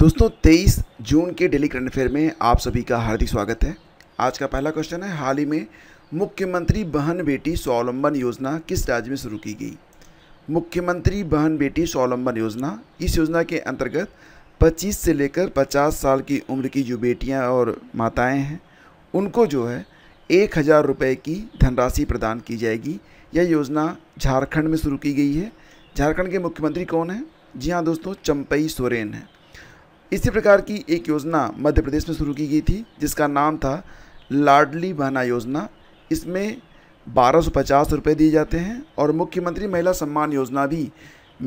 दोस्तों 23 जून के daily current affair में आप सभी का हार्दिक स्वागत है आज का पहला क्वेश्चन है हाल ही में मुख्यमंत्री बहन बेटी स्वावलंबन योजना किस राज्य में शुरू की गई मुख्यमंत्री बहन बेटी स्वावलंबन योजना इस योजना के अंतर्गत 25 से लेकर 50 साल की उम्र की जो बेटियां और माताएं हैं उनको जो है एक हज़ार रुपये की धनराशि प्रदान की जाएगी यह योजना झारखंड में शुरू की गई है झारखंड के मुख्यमंत्री कौन हैं जी हाँ दोस्तों चंपई सोरेन हैं इसी प्रकार की एक योजना मध्य प्रदेश में शुरू की गई थी जिसका नाम था लाडली बहना योजना इसमें बारह सौ पचास रुपये दिए जाते हैं और मुख्यमंत्री महिला सम्मान योजना भी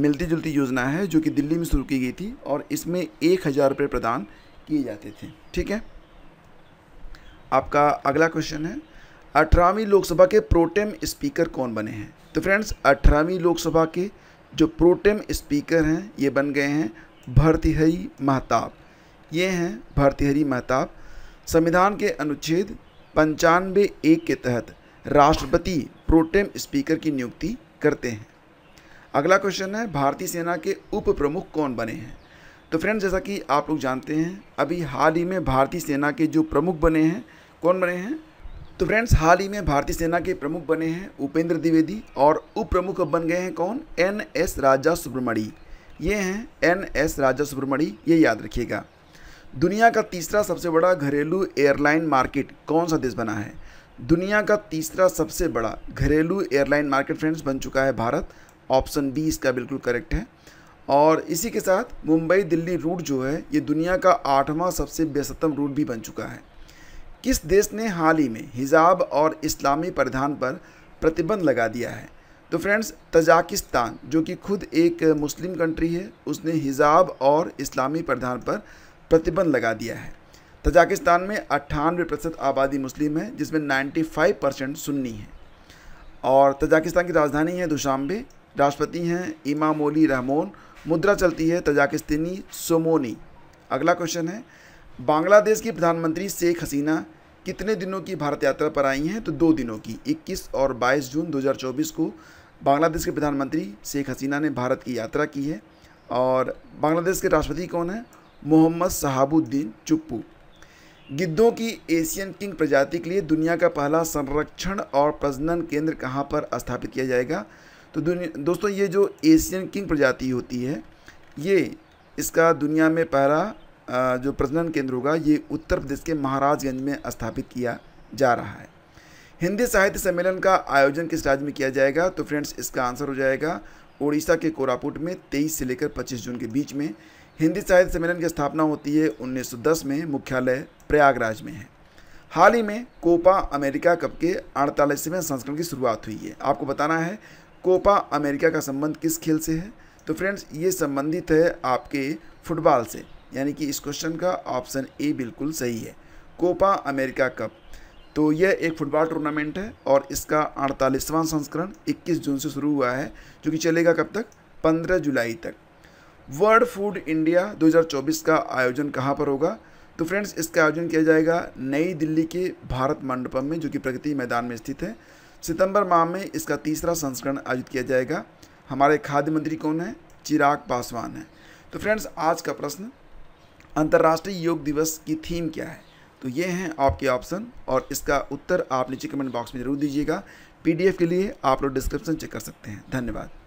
मिलती जुलती योजना है जो कि दिल्ली में शुरू की गई थी और इसमें एक हज़ार रुपये प्रदान किए जाते थे ठीक है आपका अगला क्वेश्चन है अठारहवीं लोकसभा के प्रोटेम स्पीकर कौन बने हैं तो फ्रेंड्स अठारहवीं लोकसभा के जो प्रोटेम स्पीकर हैं ये बन गए हैं भरतीहरी महताब ये हैं भरतीहरी महताब संविधान के अनुच्छेद पंचानवे एक के तहत राष्ट्रपति प्रोटेम स्पीकर की नियुक्ति करते हैं अगला क्वेश्चन है भारतीय सेना के उप प्रमुख कौन बने हैं तो फ्रेंड्स जैसा कि आप लोग जानते हैं अभी हाल ही में भारतीय सेना के जो प्रमुख बने हैं कौन बने हैं तो फ्रेंड्स हाल ही में भारतीय सेना के प्रमुख बने हैं उपेंद्र द्विवेदी और उप प्रमुख बन गए हैं कौन एन एस राजा सुब्रमणी ये हैं एन एस राजा ये याद रखिएगा दुनिया का तीसरा सबसे बड़ा घरेलू एयरलाइन मार्केट कौन सा देश बना है दुनिया का तीसरा सबसे बड़ा घरेलू एयरलाइन मार्केट फ्रेंड्स बन चुका है भारत ऑप्शन बी इसका बिल्कुल करेक्ट है और इसी के साथ मुंबई दिल्ली रूट जो है ये दुनिया का आठवां सबसे बेसतम रूट भी बन चुका है किस देश ने हाल ही में हिजाब और इस्लामी परिधान पर प्रतिबंध लगा दिया है तो फ्रेंड्स तजाकिस्तान जो कि खुद एक मुस्लिम कंट्री है उसने हिजाब और इस्लामी प्रधान पर प्रतिबंध लगा दिया है तजाकिस्तान में अट्ठानवे प्रतिशत आबादी मुस्लिम है जिसमें 95 परसेंट सुन्नी है और तजाकिस्तान की राजधानी है दुशांबे राष्ट्रपति हैं इमामोली रहमोन मुद्रा चलती है तजाकिस्तानी सोमोनी अगला क्वेश्चन है बांग्लादेश की प्रधानमंत्री शेख हसीना कितने दिनों की भारत यात्रा पर आई हैं तो दो दिनों की 21 और 22 जून 2024 को बांग्लादेश के प्रधानमंत्री शेख हसीना ने भारत की यात्रा की है और बांग्लादेश के राष्ट्रपति कौन है मोहम्मद शहाबुद्दीन चुप्पू गिद्धों की एशियन किंग प्रजाति के लिए दुनिया का पहला संरक्षण और प्रजनन केंद्र कहाँ पर स्थापित किया जाएगा तो दोस्तों ये जो एशियन किंग प्रजाति होती है ये इसका दुनिया में पहला जो प्रजनन केंद्र होगा ये उत्तर प्रदेश के महाराजगंज में स्थापित किया जा रहा है हिंदी साहित्य सम्मेलन का आयोजन किस राज्य में किया जाएगा तो फ्रेंड्स इसका आंसर हो जाएगा उड़ीसा के कोरापुट में 23 से लेकर 25 जून के बीच में हिंदी साहित्य सम्मेलन की स्थापना होती है 1910 में मुख्यालय प्रयागराज में है हाल ही में कोपा अमेरिका कप के अड़तालीसवें संस्करण की शुरुआत हुई है आपको बताना है कोपा अमेरिका का संबंध किस खेल से है तो फ्रेंड्स ये संबंधित है आपके फुटबॉल से यानी कि इस क्वेश्चन का ऑप्शन ए बिल्कुल सही है कोपा अमेरिका कप तो यह एक फुटबॉल टूर्नामेंट है और इसका अड़तालीसवां संस्करण 21 जून से शुरू हुआ है जो कि चलेगा कब तक 15 जुलाई तक वर्ल्ड फूड इंडिया 2024 का आयोजन कहाँ पर होगा तो फ्रेंड्स इसका आयोजन किया जाएगा नई दिल्ली के भारत मंडपम में जो कि प्रगति मैदान में स्थित है सितंबर माह में इसका तीसरा संस्करण आयोजित किया जाएगा हमारे खाद्य मंत्री कौन है चिराग पासवान है तो फ्रेंड्स आज का प्रश्न अंतर्राष्ट्रीय योग दिवस की थीम क्या है तो ये हैं आपके ऑप्शन और इसका उत्तर आप नीचे कमेंट बॉक्स में ज़रूर दीजिएगा पीडीएफ के लिए आप लोग डिस्क्रिप्शन चेक कर सकते हैं धन्यवाद